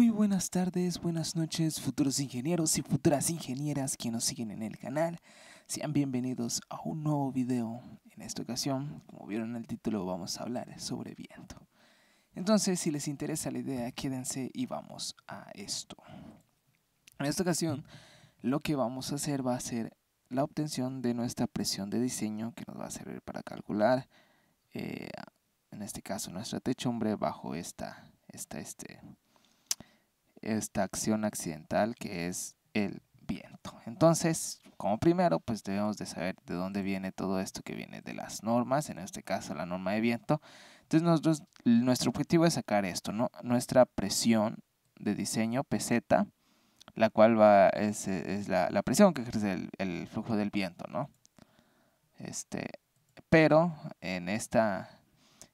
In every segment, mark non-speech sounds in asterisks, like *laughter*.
Muy buenas tardes, buenas noches, futuros ingenieros y futuras ingenieras que nos siguen en el canal. Sean bienvenidos a un nuevo video. En esta ocasión, como vieron en el título, vamos a hablar sobre viento. Entonces, si les interesa la idea, quédense y vamos a esto. En esta ocasión, lo que vamos a hacer va a ser la obtención de nuestra presión de diseño que nos va a servir para calcular, eh, en este caso, nuestra techumbre bajo esta, esta, este, esta acción accidental que es el viento. Entonces, como primero, pues debemos de saber de dónde viene todo esto que viene de las normas, en este caso la norma de viento. Entonces, nuestro objetivo es sacar esto, ¿no? Nuestra presión de diseño, PZ la cual va, es, la, presión que ejerce el, flujo del viento, ¿no? Este, pero en esta,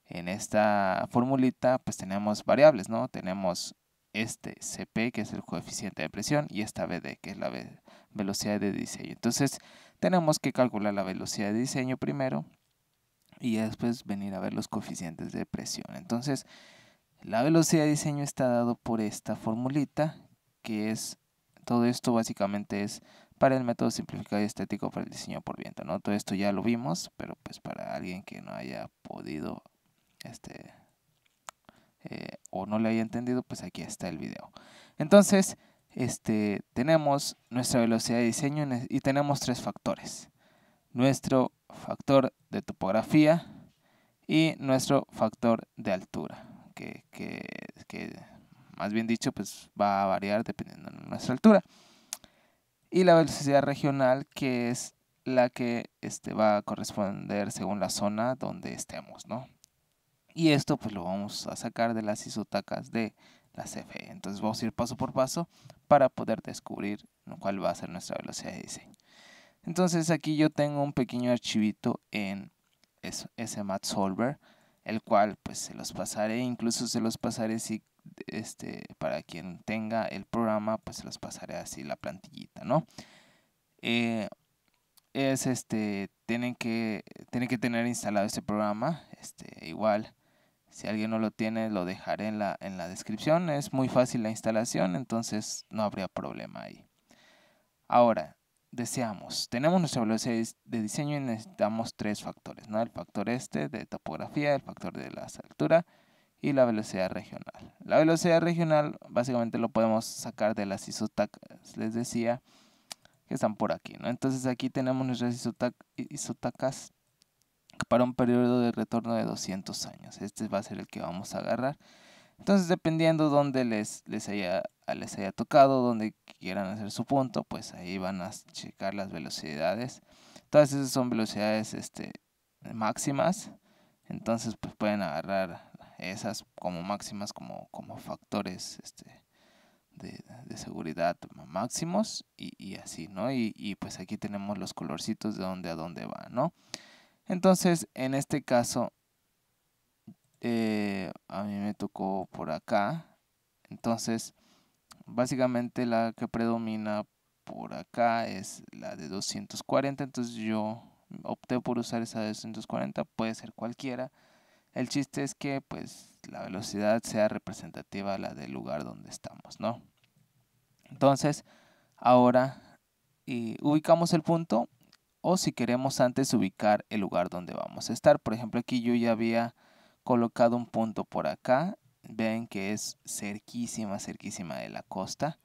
en esta formulita, pues tenemos variables, ¿no? Tenemos este CP, que es el coeficiente de presión, y esta BD, que es la velocidad de diseño. Entonces, tenemos que calcular la velocidad de diseño primero y después venir a ver los coeficientes de presión. Entonces, la velocidad de diseño está dado por esta formulita, que es, todo esto básicamente es para el método simplificado y estético para el diseño por viento, ¿no? Todo esto ya lo vimos, pero pues para alguien que no haya podido, este, eh, o no le haya entendido, pues aquí está el video. Entonces, este, tenemos nuestra velocidad de diseño y tenemos tres factores. Nuestro factor de topografía y nuestro factor de altura, que, más bien dicho pues va a variar dependiendo de nuestra altura. Y la velocidad regional, que es la que este, va a corresponder según la zona donde estemos, ¿no? Y esto pues lo vamos a sacar de las isotacas de la CFE. Entonces vamos a ir paso por paso para poder descubrir cuál va a ser nuestra velocidad de diseño. Entonces aquí yo tengo un pequeño archivito en ese Solver el cual pues se los pasaré, incluso se los pasaré si este, para quien tenga el programa, pues se los pasaré así la plantillita, ¿no? Eh, es este, tienen que, tienen que tener instalado este programa, este, igual si alguien no lo tiene, lo dejaré en la, en la descripción. Es muy fácil la instalación, entonces no habría problema ahí. Ahora, deseamos, tenemos nuestra velocidad de diseño y necesitamos tres factores, ¿no? El factor este de topografía, el factor de la altura y la velocidad regional. La velocidad regional básicamente lo podemos sacar de las isotacas, les decía, que están por aquí, ¿no? Entonces aquí tenemos nuestras isotacas para un periodo de retorno de 200 años. Este va a ser el que vamos a agarrar. Entonces, dependiendo donde les, les, haya, les haya tocado, Donde quieran hacer su punto, pues ahí van a checar las velocidades. Todas esas son velocidades este, máximas. Entonces, pues pueden agarrar esas como máximas, como, como factores este, de, seguridad máximos y, así, ¿no? Y, y, pues aquí tenemos los colorcitos de dónde a dónde va, ¿no? Entonces, en este caso, eh, a mí me tocó por acá. Entonces, básicamente la que predomina por acá es la de 240. Entonces yo opté por usar esa de 240. Puede ser cualquiera. El chiste es que pues la velocidad sea representativa a la del lugar donde estamos, ¿no? Entonces, ahora ubicamos el punto o si queremos antes ubicar el lugar donde vamos a estar. Por ejemplo, aquí yo ya había colocado un punto por acá. Ven que es cerquísima, cerquísima de la costa.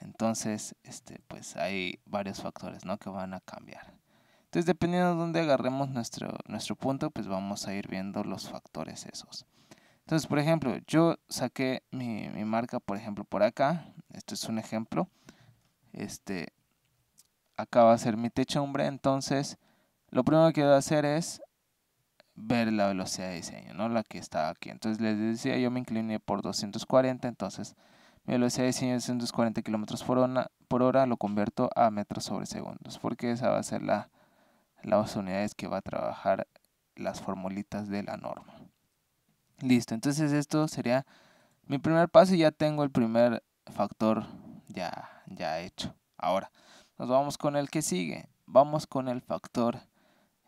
Entonces, este, pues hay varios factores ¿no? que van a cambiar. Entonces, dependiendo de dónde agarremos nuestro, nuestro punto, pues vamos a ir viendo los factores esos. Entonces, por ejemplo, yo saqué mi, mi marca, por ejemplo, por acá. Esto es un ejemplo. Este, acá va a ser mi techumbre, entonces lo primero que voy a hacer es ver la velocidad de diseño, ¿no? La que está aquí. Entonces les decía, yo me incliné por 240, entonces mi velocidad de diseño es 240 kilómetros por hora, por hora, lo convierto a metros sobre segundos, porque esa va a ser la, las unidades que va a trabajar las formulitas de la norma. Listo, entonces esto sería mi primer paso y ya tengo el primer factor ya, ya hecho. Ahora, nos vamos con el que sigue. Vamos con el factor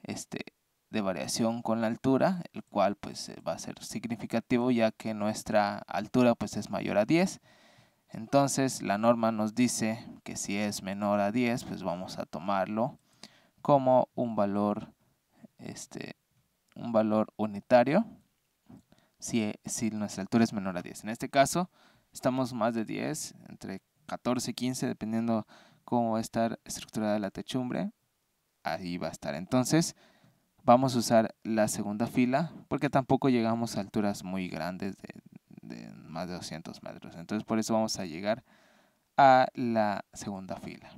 este, de variación con la altura, el cual pues eh, va a ser significativo ya que nuestra altura pues es mayor a 10. Entonces la norma nos dice que si es menor a 10 pues vamos a tomarlo como un valor este un valor unitario si, si nuestra altura es menor a 10. En este caso estamos más de 10, entre 14 y 15 dependiendo cómo va a estar estructurada la techumbre. Ahí va a estar. Entonces vamos a usar la segunda fila porque tampoco llegamos a alturas muy grandes de, más de 200 metros. Entonces por eso vamos a llegar a la segunda fila.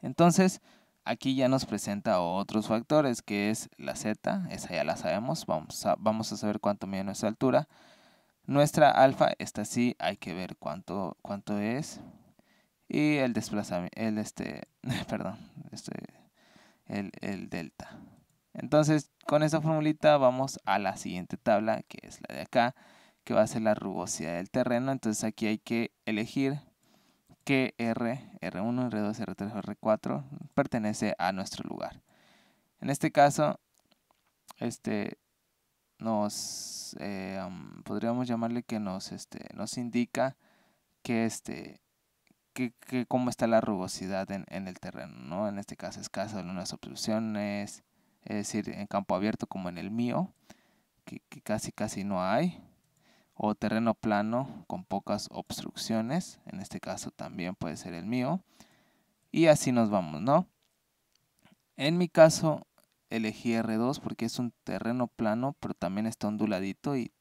Entonces, aquí ya nos presenta otros factores, que es la z, esa ya la sabemos, vamos a, saber cuánto mide nuestra altura. Nuestra alfa, está así, hay que ver cuánto, cuánto es y el desplazamiento, el este, *laughs* perdón, este, el, delta. Entonces, con esta formulita vamos a la siguiente tabla, que es la de acá, que va a ser la rugosidad del terreno. Entonces, aquí hay que elegir Que R, R1, R2, R3, R4 pertenece a nuestro lugar. En este caso, este nos eh, um, podríamos llamarle que nos, este, nos indica que este, cómo está la rugosidad en, el terreno, ¿no? En este caso es caso de unas obstrucciones, es decir, en campo abierto como en el mío, que, que casi casi no hay, o terreno plano con pocas obstrucciones, en este caso también puede ser el mío, y así nos vamos, ¿no? En mi caso elegí R2 porque es un terreno plano, pero también está onduladito y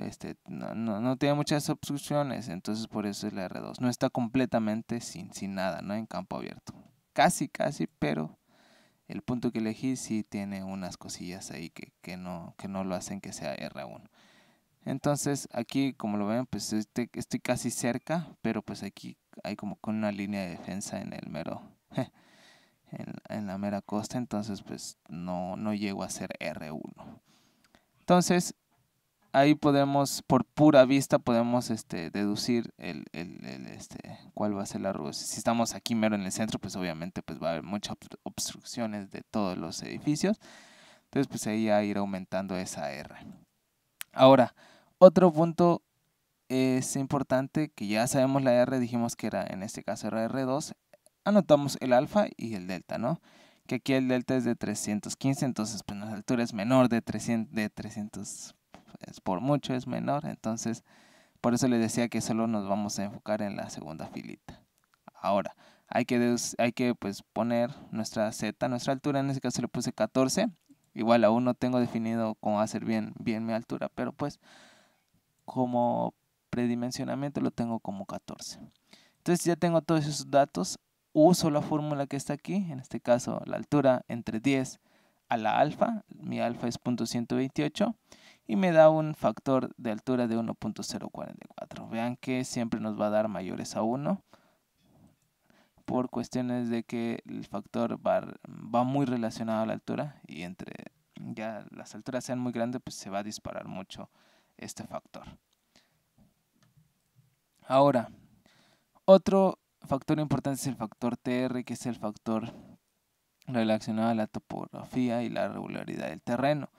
este, no, no, tiene muchas obstrucciones, entonces por eso es la R2. No está completamente sin, sin nada, ¿no? En campo abierto. Casi, casi, pero el punto que elegí sí tiene unas cosillas ahí que, no, que no lo hacen que sea R1. Entonces aquí, como lo ven, pues este, estoy casi cerca, pero pues aquí hay como con una línea de defensa en el mero... En, en, la mera costa, entonces pues no, no llego a ser R1. Entonces ahí podemos, por pura vista, podemos este, deducir este, cuál va a ser la ruta. Si estamos aquí mero en el centro, pues obviamente pues va a haber muchas obstrucciones de todos los edificios. Entonces, pues ahí va a ir aumentando esa R. Ahora, otro punto es importante que ya sabemos la R, dijimos que era en este caso era R2. Anotamos el alfa y el delta, ¿no? que aquí el delta es de 315, entonces pues la altura es menor de 300, de 300 por mucho es menor, entonces por eso les decía que solo nos vamos a enfocar en la segunda filita. Ahora, hay que, hay que pues, poner nuestra z, nuestra altura, en este caso le puse 14. Igual aún no tengo definido cómo hacer bien, bien mi altura, pero pues como predimensionamiento lo tengo como 14. Entonces ya tengo todos esos datos, uso la fórmula que está aquí, en este caso la altura entre 10 a la alfa, mi alfa es .128 y me da un factor de altura de 1.044. Vean que siempre nos va a dar mayores a 1 por cuestiones de que el factor va, muy relacionado a la altura y entre ya las alturas sean muy grandes pues se va a disparar mucho este factor. Ahora, otro factor importante es el factor TR, que es el factor relacionado a la topografía y la regularidad del terreno.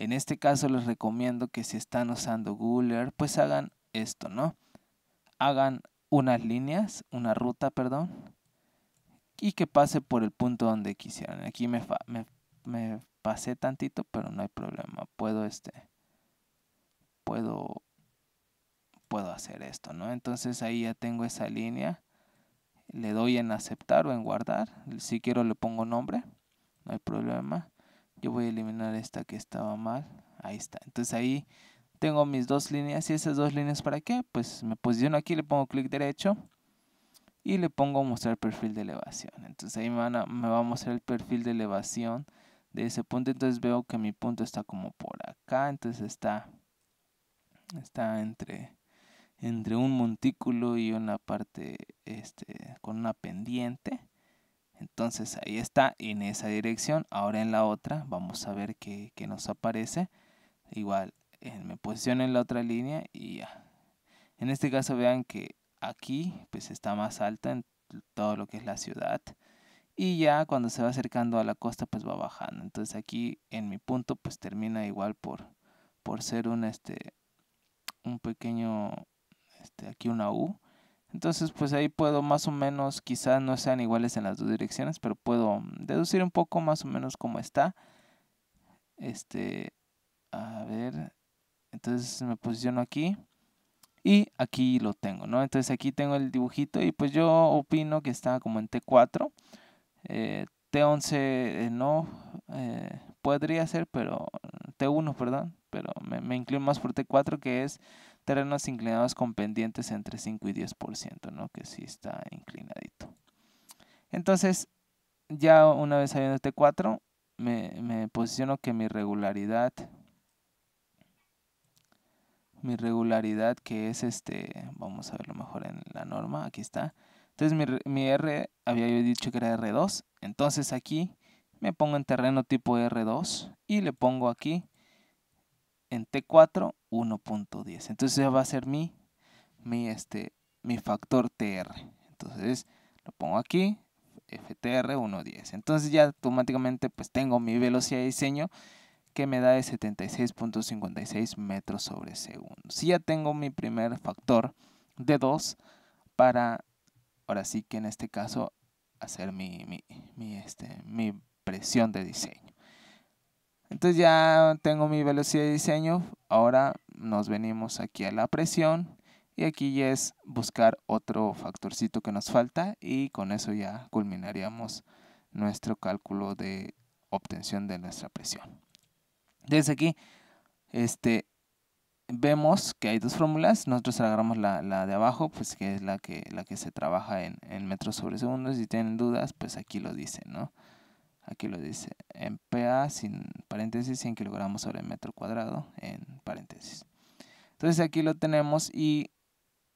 En este caso les recomiendo que si están usando Google Earth, pues hagan esto, ¿no? Hagan unas líneas, una ruta, perdón, y que pase por el punto donde quisieran. Aquí me, me pasé tantito, pero no hay problema. Puedo este puedo puedo hacer esto, ¿no? Entonces ahí ya tengo esa línea. Le doy en aceptar o en guardar. Si quiero le pongo nombre. No hay problema yo voy a eliminar esta que estaba mal, ahí está, entonces ahí tengo mis dos líneas y esas dos líneas para qué, pues me posiciono aquí, le pongo clic derecho y le pongo mostrar perfil de elevación, entonces ahí me, me va a mostrar el perfil de elevación de ese punto, entonces veo que mi punto está como por acá, entonces está, está entre entre un montículo y una parte este, con una pendiente. Entonces ahí está en esa dirección. Ahora en la otra vamos a ver qué, nos aparece. Igual eh, me posiciono en la otra línea y ya. En este caso vean que aquí pues está más alta en todo lo que es la ciudad. Y ya cuando se va acercando a la costa pues va bajando. Entonces aquí en mi punto pues termina igual por, ser un, este, un pequeño, este, aquí una U entonces, pues ahí puedo más o menos, quizás no sean iguales en las dos direcciones, pero puedo deducir un poco más o menos cómo está. Este, a ver, entonces me posiciono aquí y aquí lo tengo, ¿no? Entonces aquí tengo el dibujito y pues yo opino que está como en T4. Eh, T11 eh, no eh, podría ser, pero T1, perdón, pero me, me inclino más por T4 que es terrenos inclinados con pendientes entre 5 y 10%, ¿no? Que sí está inclinadito. Entonces, ya una vez habiendo este 4, me, posiciono que mi regularidad, mi regularidad que es este, vamos a verlo mejor en la norma, aquí está. Entonces mi, mi R, había yo dicho que era R2, entonces aquí me pongo en terreno tipo R2 y le pongo aquí en T4 1.10. Entonces ya va a ser mi, mi, este, mi factor TR. Entonces lo pongo aquí, FTR 1.10. Entonces ya automáticamente pues tengo mi velocidad de diseño que me da de 76.56 metros sobre segundo. Si ya tengo mi primer factor de 2 para, ahora sí que en este caso, hacer mi, mi, mi, este, mi presión de diseño. Entonces ya tengo mi velocidad de diseño. Ahora nos venimos aquí a la presión. Y aquí ya es buscar otro factorcito que nos falta. Y con eso ya culminaríamos nuestro cálculo de obtención de nuestra presión. Desde aquí este, vemos que hay dos fórmulas. Nosotros agarramos la, de abajo, pues que es la que, la que se trabaja en, metros sobre segundos. Si tienen dudas, pues aquí lo dicen, ¿no? Aquí lo dice en PA sin paréntesis 100 kilogramos sobre metro cuadrado en paréntesis. Entonces aquí lo tenemos y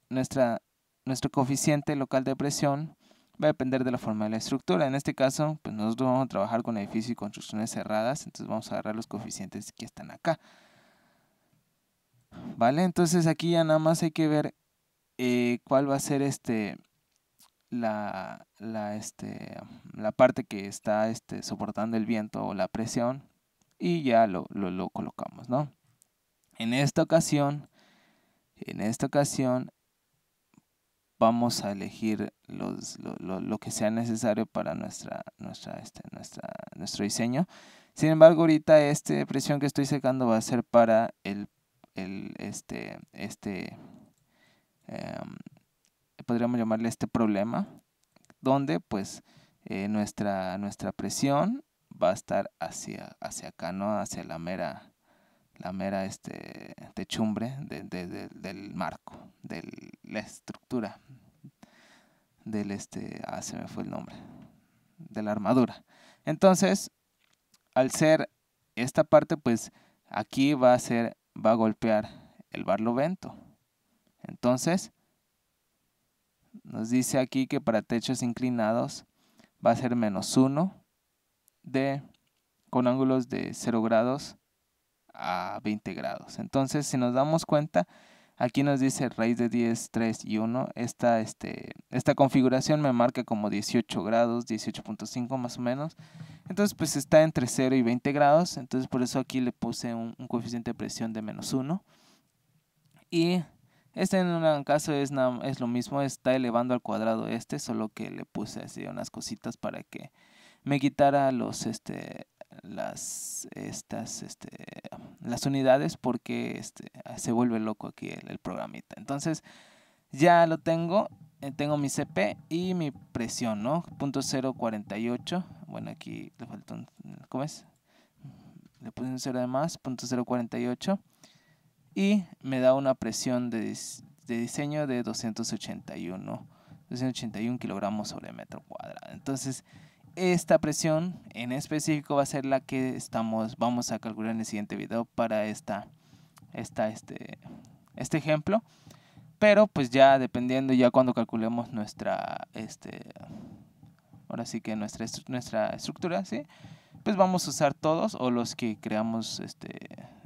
nuestra, nuestro coeficiente local de presión va a depender de la forma de la estructura. En este caso, pues nosotros vamos a trabajar con edificios y construcciones cerradas, entonces vamos a agarrar los coeficientes que están acá. ¿Vale? Entonces aquí ya nada más hay que ver eh, cuál va a ser este la, la, este, la parte que está este, soportando el viento o la presión y ya lo, colocamos, ¿no? En esta ocasión, en esta ocasión vamos a elegir los, lo, que sea necesario para nuestra, nuestra, este, nuestra, nuestro diseño. Sin embargo, ahorita esta presión que estoy secando va a ser para el, el este, este, em, podríamos llamarle este problema, donde pues eh, nuestra, nuestra presión va a estar hacia, hacia acá, ¿no? Hacia la mera, la mera este, techumbre de, del marco, de la estructura, del este, ah, se me fue el nombre, de la armadura. Entonces, al ser esta parte, pues aquí va a ser, va a golpear el barlovento. Entonces, nos dice aquí que para techos inclinados va a ser menos 1 de con ángulos de 0 grados a 20 grados. Entonces, si nos damos cuenta, aquí nos dice raíz de 10, 3 y 1. Esta, este, esta configuración me marca como 18 grados, 18.5 más o menos. Entonces, pues está entre 0 y 20 grados. Entonces, por eso aquí le puse un, un coeficiente de presión de menos 1. Y este en un caso es, es lo mismo, está elevando al cuadrado este, solo que le puse así unas cositas para que me quitara los, este, las, estas, este, las unidades porque este, se vuelve loco aquí el, programita. Entonces ya lo tengo, eh, tengo mi CP y mi presión, ¿no? .048, bueno aquí le faltó, un, ¿cómo es? Le puse un 0 de más, .048 y me da una presión de, diseño de 281, 281 kilogramos sobre metro cuadrado. Entonces, esta presión en específico va a ser la que estamos, vamos a calcular en el siguiente video para esta, esta, este, este ejemplo. Pero pues ya dependiendo, ya cuando calculemos nuestra, este, ahora sí que nuestra, nuestra estructura, ¿sí? pues vamos a usar todos o los que creamos este,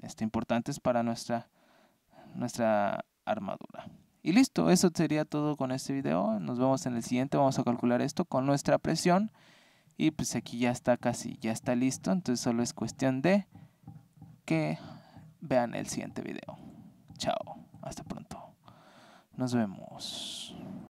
este importantes para nuestra nuestra armadura. Y listo, eso sería todo con este video. Nos vemos en el siguiente. Vamos a calcular esto con nuestra presión. Y pues aquí ya está casi, ya está listo. Entonces solo es cuestión de que vean el siguiente video. Chao, hasta pronto. Nos vemos.